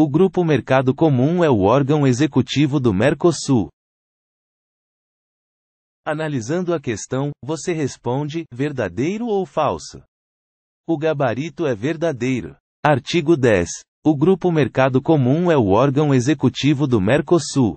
O Grupo Mercado Comum é o órgão executivo do Mercosul. Analisando a questão, você responde: verdadeiro ou falso? O gabarito é verdadeiro. Artigo 10. O Grupo Mercado Comum é o órgão executivo do Mercosul.